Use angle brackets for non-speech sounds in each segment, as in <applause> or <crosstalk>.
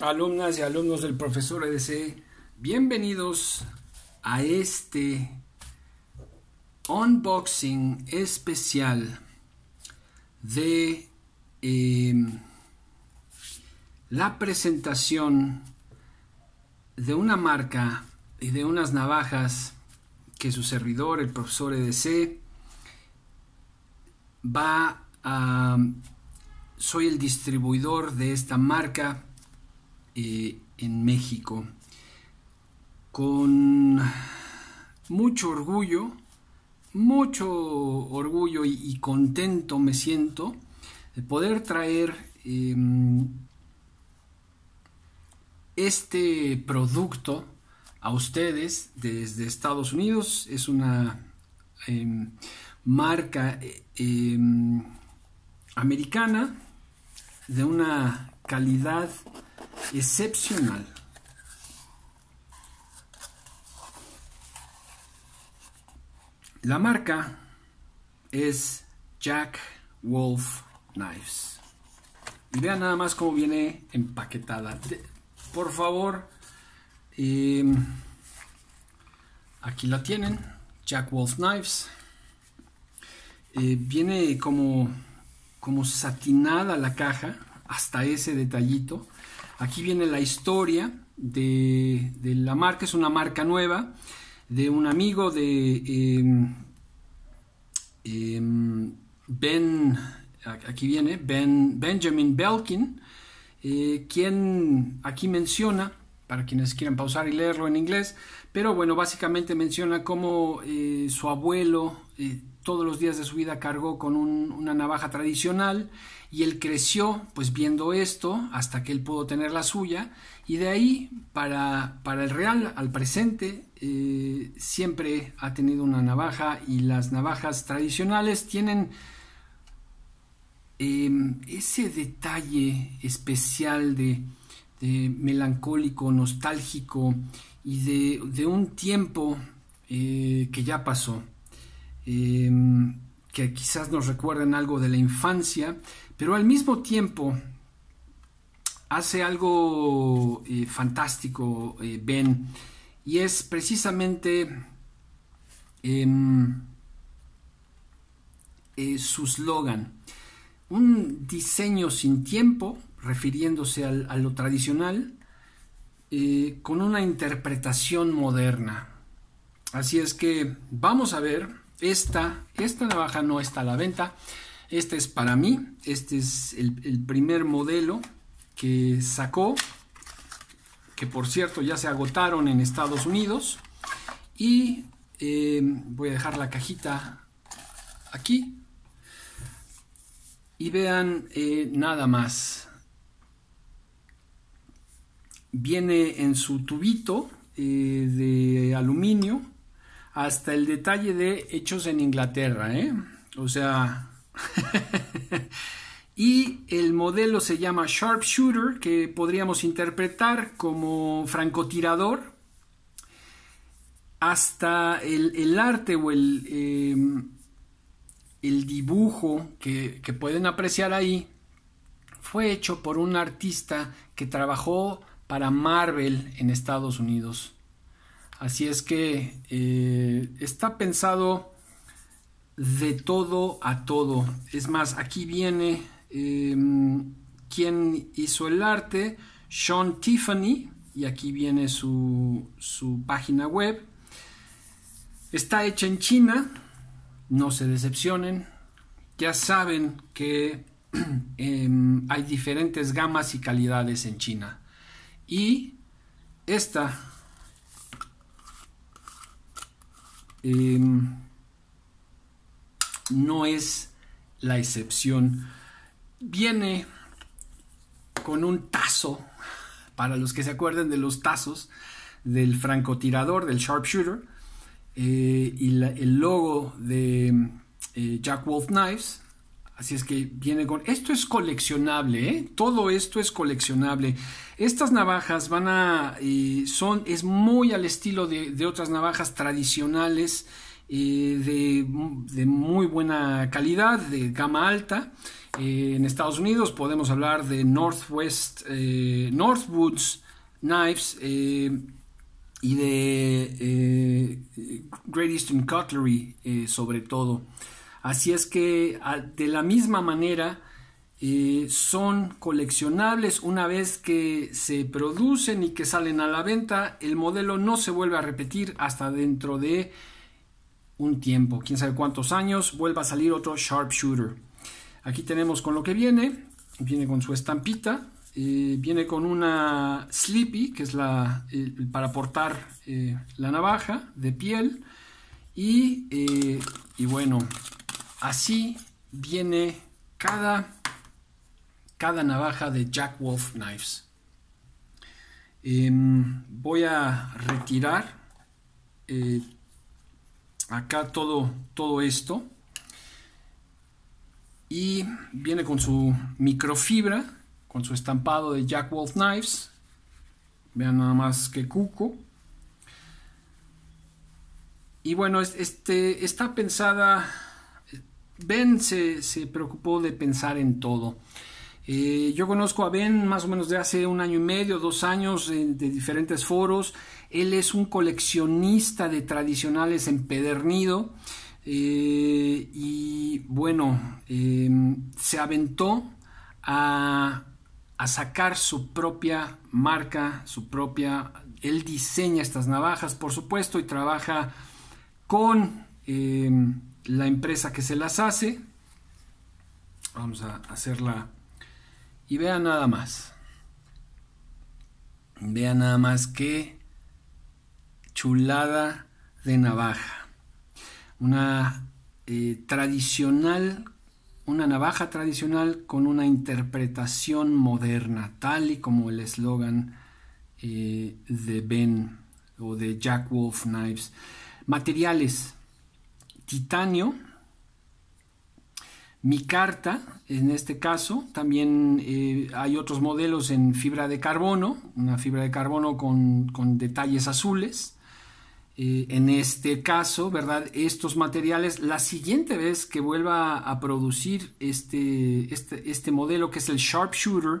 Alumnas y alumnos del profesor EDC, bienvenidos a este unboxing especial de em, la presentación de una marca y de unas navajas que su servidor, el profesor EDC, va a... Soy el distribuidor de esta marca eh, en México. Con mucho orgullo, mucho orgullo y, contento me siento de poder traer em, este producto a ustedes desde Estados Unidos. Es una em, marca em, americana de una calidad excepcional. La marca es Jack Wolf Knives. Y vean nada más cómo viene empaquetada. por favor, em, aquí la tienen, Jack Wolf Knives. Eh, viene como, como satinada la caja, hasta ese detallito. Aquí viene la historia de, la marca, es una marca nueva de un amigo de em, em, Ben, aquí viene, ben, Benjamin Belkin, eh, quien aquí menciona, para quienes quieran pausar y leerlo en inglés, pero bueno, básicamente menciona cómo eh, su abuelo eh, todos los días de su vida cargó con una navaja tradicional y él creció pues viendo esto hasta que él pudo tener la suya y de ahí para, para el real al presente eh, siempre ha tenido una navaja y las navajas tradicionales tienen em, ese detalle especial de, melancólico, nostálgico y de, un tiempo eh, que ya pasó que quizás nos recuerden algo de la infancia, pero al mismo tiempo hace algo eh, fantástico eh, Ben y es precisamente eh, su slogan, un diseño sin tiempo, refiriéndose a lo tradicional, con una interpretación moderna. Así es que vamos a ver esta, esta navaja no está a la venta. Este es para mí. Este es el, primer modelo que sacó. Que por cierto ya se agotaron en Estados Unidos. Y eh, voy a dejar la cajita aquí. Y vean eh, nada más. Viene en su tubito eh, de aluminio hasta el detalle de hechos en Inglaterra, ¿eh? O sea... <laughs> y el modelo se llama sharpshooter, que podríamos interpretar como francotirador. Hasta el, arte o el, em, el dibujo que, que pueden apreciar ahí fue hecho por un artista que trabajó para Marvel en Estados Unidos. Así es que eh, está pensado de todo a todo. Es más, aquí viene em, quien hizo el arte, Sean Tiffany, y aquí viene su, página web. Está hecha en China, no se decepcionen. Ya saben que <clears throat> em, hay diferentes gamas y calidades en China. Y esta Em, no es la excepción. Viene con un tazo, para los que se acuerden de los tazos, del francotirador, del sharpshooter, eh, y el logo de eh, Jack Wolf Knives, Así es que viene con... Esto es coleccionable, ¿eh? todo esto es coleccionable. Estas navajas van a... Eh, son, es muy al estilo de, otras navajas tradicionales eh, de, de, muy buena calidad, de gama alta. Eh, en Estados Unidos podemos hablar de Northwest, Northwoods Knives y de Great Eastern Cutlery sobre todo. Así es que de la misma manera eh, son coleccionables una vez que se producen y que salen a la venta. El modelo no se vuelve a repetir hasta dentro de un tiempo, quién sabe cuántos años, vuelva a salir otro sharpshooter. Aquí tenemos con lo que viene, viene con su estampita, eh, viene con una sleepy, que es la para portar eh, la navaja de piel, y, y bueno, Así viene cada, cada navaja de Jack Wolf Knives. Em, voy a retirar eh, acá todo, todo esto. Y viene con su microfibra, con su estampado de Jack Wolf Knives. Vean nada más que cuco. Y bueno, este, está pensada Ben se, preocupó de pensar en todo. Eh, yo conozco a Ben más o menos de hace un año y medio, dos años, eh, de, diferentes foros. Él es un coleccionista de tradicionales empedernido. Eh, y bueno, em, se aventó a, sacar su propia marca, su propia... Él diseña estas navajas, por supuesto, y trabaja con em, la empresa que se las hace. Vamos a hacerla. Y vean nada más. Vean nada más que chulada de navaja. Una eh, tradicional, una navaja tradicional con una interpretación moderna, tal y como el eslogan eh, de Ben o de Jack Wolf Knives. Materiales, titanio. Mi carta, en este caso, también eh, hay otros modelos en fibra de carbono, una fibra de carbono con, detalles azules. Eh, en este caso, ¿verdad? Estos materiales, la siguiente vez que vuelva a producir este, este, este modelo que es el sharpshooter,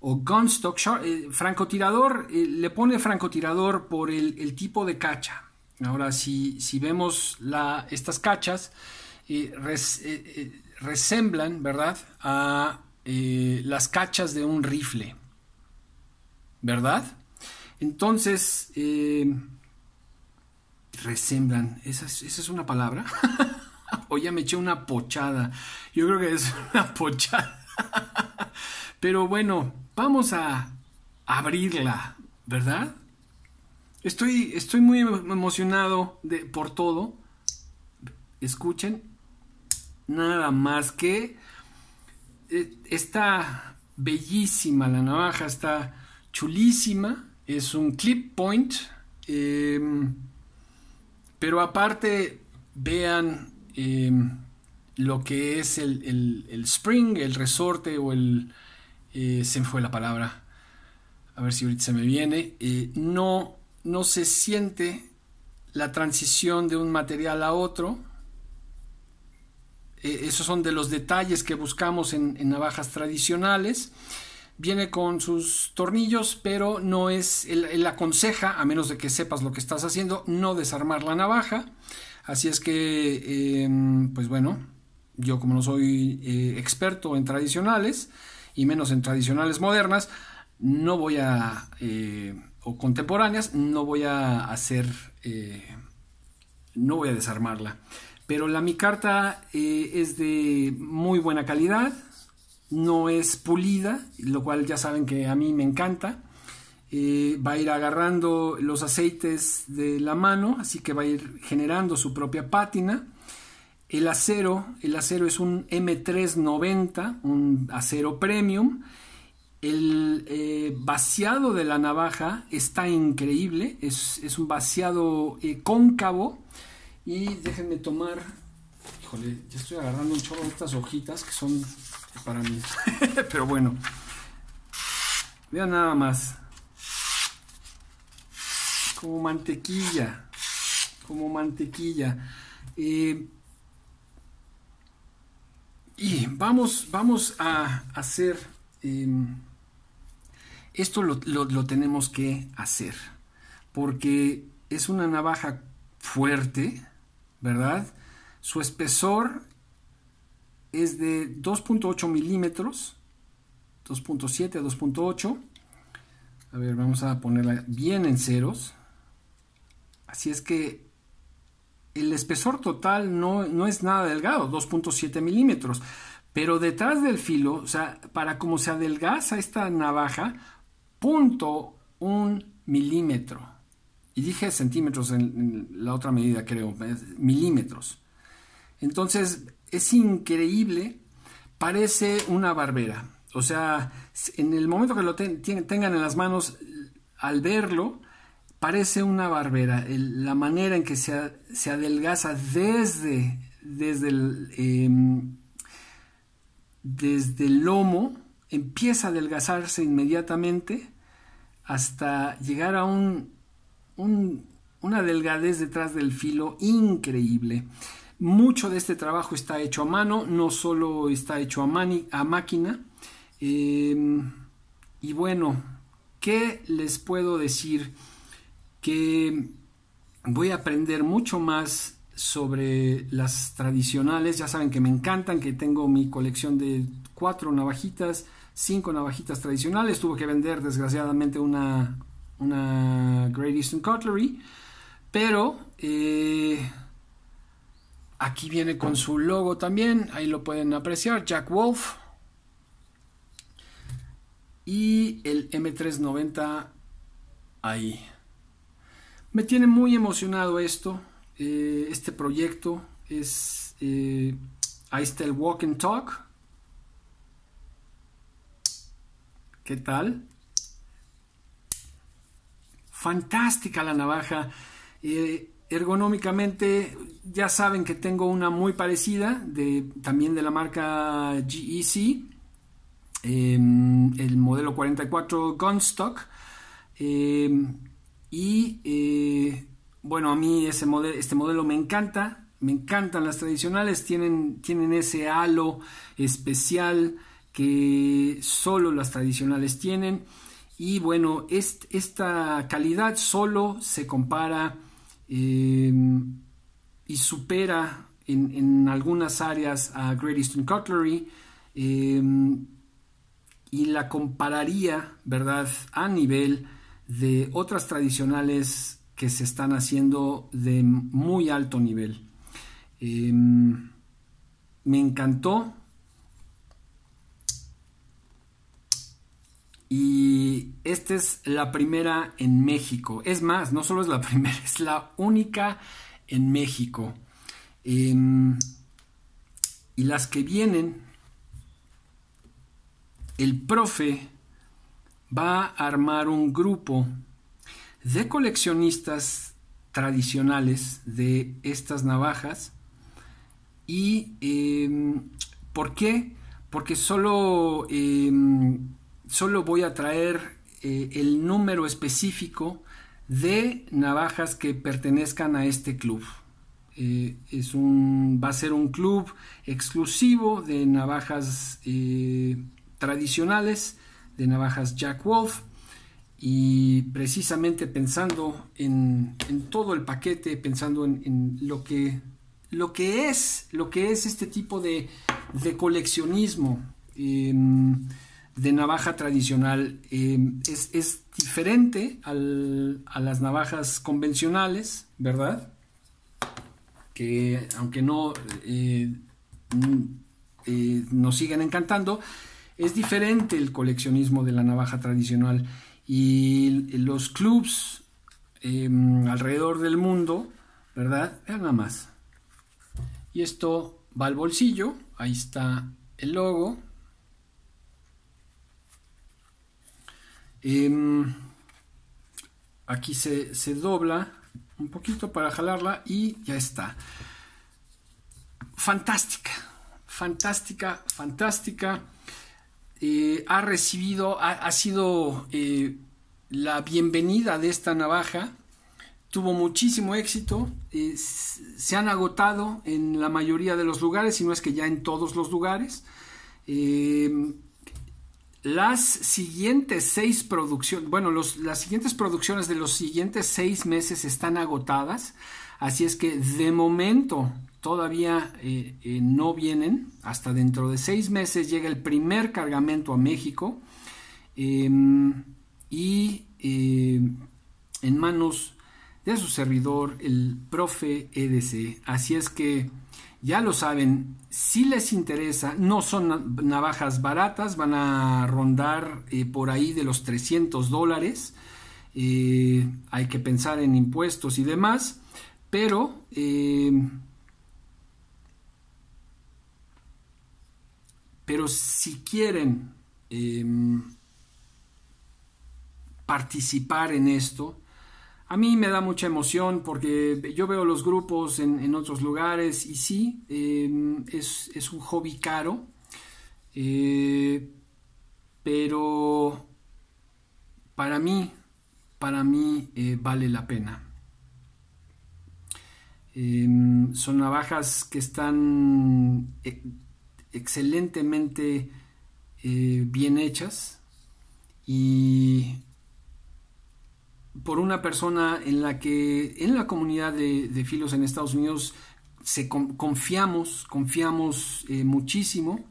o gunstock, eh, francotirador, le pone francotirador por el, tipo de cacha. Ahora, si, vemos estas cachas, eh, eh, eh, resemblan, ¿verdad?, a las cachas de un rifle, ¿verdad? Entonces, resemblan, ¿esa es, esa es una palabra? <laughs> o ya me eché una pochada. Yo creo que es una pochada. <laughs> Pero bueno, vamos a abrirla, ¿verdad? Estoy, estoy muy emocionado de, por todo. Escuchen, nada más que eh, está bellísima la navaja, está chulísima. Es un clip point. Em, pero aparte, vean em, lo que es el, el, spring, el resorte o el... Eh, se me fue la palabra. A ver si ahorita se me viene. Eh, no no se siente la transición de un material a otro. E, esos son de los detalles que buscamos en, navajas tradicionales viene con sus tornillos, pero no es, él, aconseja, a menos de que sepas lo que estás haciendo, no desarmar la navaja. Así es que, em, pues bueno, yo como no soy eh, experto en tradicionales, y menos en tradicionales modernas, no voy a eh, contemporáneas, no voy a hacer, eh, no voy a desarmarla. Pero la mi carta eh, es de muy buena calidad, no es pulida, lo cual ya saben que a mí me encanta. Eh, va a ir agarrando los aceites de la mano, así que va a ir generando su propia pátina. El acero, el acero es un M390, un acero premium el eh, vaciado de la navaja está increíble, es, un vaciado eh, cóncavo. Y déjenme tomar, híjole, ya estoy agarrando un chorro de estas hojitas que son para mí. <laughs> Pero bueno, vean nada más. Como mantequilla, como mantequilla. Eh, y vamos, vamos a hacer... Em, esto lo, tenemos que hacer, porque es una navaja fuerte, ¿verdad? Su espesor es de 2.8 milímetros, 2.7 2.8. A ver, vamos a ponerla bien en ceros. Así es que el espesor total no, no es nada delgado, 2.7 milímetros. Pero detrás del filo, o sea, para cómo se adelgaza esta navaja, punto un milímetro. Y dije centímetros en, la otra medida, creo, milímetros. Entonces, es increíble, parece una barbera. O sea, en el momento que lo tengan en las manos, al verlo, parece una barbera. la manera en que se, adelgaza desde, desde, el, em, desde el lomo, empieza a adelgazarse inmediatamente hasta llegar a un, una delgadez detrás del filo increíble. Mucho de este trabajo está hecho a mano, no solo está hecho a, a máquina. Em, y bueno, ¿qué les puedo decir? Que voy a aprender mucho más sobre las tradicionales. Ya saben que me encantan, que tengo mi colección de cuatro navajitas, cinco navajitas tradicionales, tuvo que vender desgraciadamente una, una Great Eastern Cutlery, pero eh, aquí viene con su logo también, ahí lo pueden apreciar, Jack Wolf y el M390 ahí. Me tiene muy emocionado esto, eh, este proyecto es... Eh, ahí el Walk and Talk, ¿Qué tal? Fantástica la navaja. Eh, ergonómicamente, ya saben que tengo una muy parecida, también de la marca GEC, em, el modelo 44 Gunstock. Em, y eh, bueno, a mí ese modelo, este modelo me encanta, me encantan las tradicionales, tienen, tienen ese halo especial que solo las tradicionales tienen. Y bueno, esta calidad solo se compara em, y supera en, algunas áreas a Great Eastern Cutlery. Em, y la compararía, ¿verdad?, a nivel de otras tradicionales que se están haciendo de muy alto nivel. Em, me encantó Y esta es la primera en México. Es más, no solo es la <laughs> primera, es la única en México. Em, y las que vienen, el profe va a armar un grupo de coleccionistas tradicionales de estas navajas. ¿Y em, por qué? Porque solo... Em, solo voy a traer eh, el número específico de navajas que pertenezcan a este club. Eh, es un, va a ser un club exclusivo de navajas eh, tradicionales, de navajas Jack Wolf. Y precisamente pensando en, todo el paquete, pensando en, lo, que, lo que es, lo que es este tipo de, coleccionismo. Em, de navaja tradicional. Eh, es, diferente al, a las navajas convencionales, ¿verdad? Que aunque no eh, eh, nos siguen encantando, es diferente el coleccionismo de la navaja tradicional. Y los clubs em, alrededor del mundo, ¿verdad? nada más. Y esto va al bolsillo, ahí está el logo, Em, aquí se, dobla un poquito para jalarla y ya está. Fantástica, fantástica, fantástica. Eh, ha recibido, ha, sido eh, la bienvenida de esta navaja. Tuvo muchísimo éxito, se han agotado en la mayoría de los lugares, y no es que ya en todos los lugares. Em, las siguientes seis producciones, bueno, las siguientes producciones de los siguientes seis meses están agotadas, así es que de momento todavía eh, eh, no vienen, hasta dentro de seis meses llega el primer cargamento a México em, y em, en manos de su servidor, el profe EDC. Así es que ya lo saben, si les interesa, no son navajas baratas, van a rondar eh, por ahí de los 300 dólares. Eh, hay que pensar en impuestos y demás, pero eh, pero si quieren em, participar en esto, a mí me da mucha emoción porque yo veo los grupos en, otros lugares y sí, em, es, un hobby caro, eh, pero para mí, para mí eh, vale la pena. Em, son navajas que están eh, excelentemente bien hechas y por una persona en la que en la comunidad de, filos en Estados Unidos se confiamos, confiamos eh, muchísimo,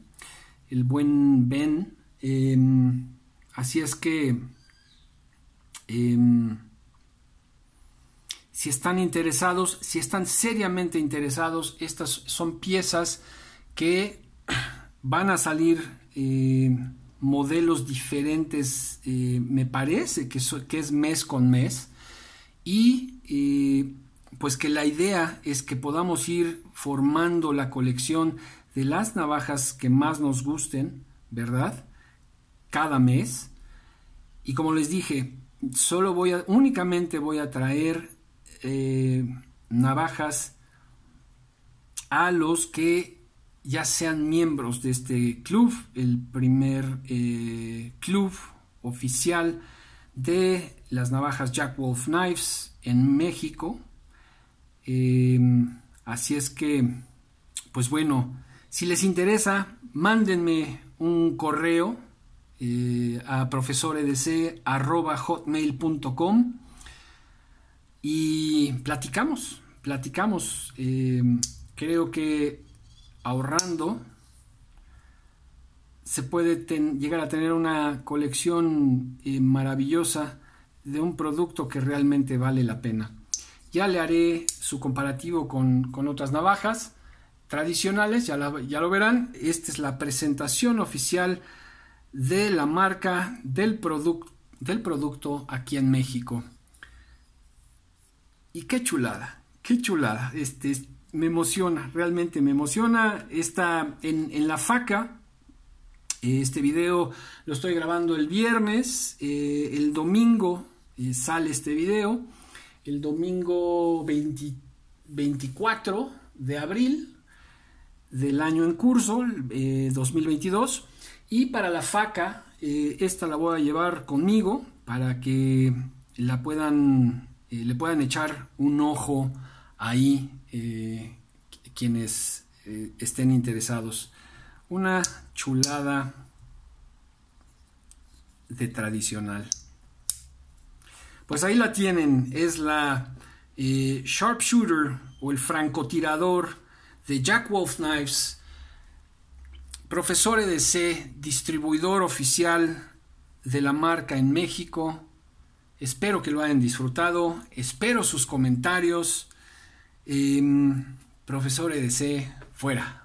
el buen Ben. Em, así es que em, si están interesados, si están seriamente interesados, estas son piezas que <clears throat> van a salir eh, modelos diferentes, eh, me parece que, es mes con mes, y eh, pues que la idea es que podamos ir formando la colección de las navajas que más nos gusten, ¿verdad? Cada mes. Y como les dije, solo voy a, únicamente voy a traer eh, navajas a los que ya sean miembros de este club, el primer eh, club oficial de las navajas Jack Wolf Knives en México. Em, así es que, pues bueno, si les interesa, mándenme un correo eh, a profesoredc.hotmail.com y platicamos, platicamos. Em, creo que ahorrando, se puede llegar a tener una colección eh, maravillosa de un producto que realmente vale la pena. Ya le haré su comparativo con, otras navajas tradicionales, ya, ya lo verán. Esta es la presentación oficial de la marca del, producto del producto aquí en México. Y qué chulada, qué chulada. Este, me emociona, realmente me emociona. Está en, la faca. Este video lo estoy grabando el viernes. Eh, el domingo eh, sale este video. El domingo 24 de abril del año en curso, 2022. Eh, y para la faca, esta la voy a llevar conmigo para que la puedan, le puedan echar un ojo ahí eh, quienes eh, estén interesados. Una chulada de tradicional. Pues ahí la tienen, es la eh, Sharpshooter o el francotirador de Jack Wolf Knives, profesor EDC, distribuidor oficial de la marca en México. Espero que lo hayan disfrutado, espero sus comentarios eh, profesor EDC, fuera.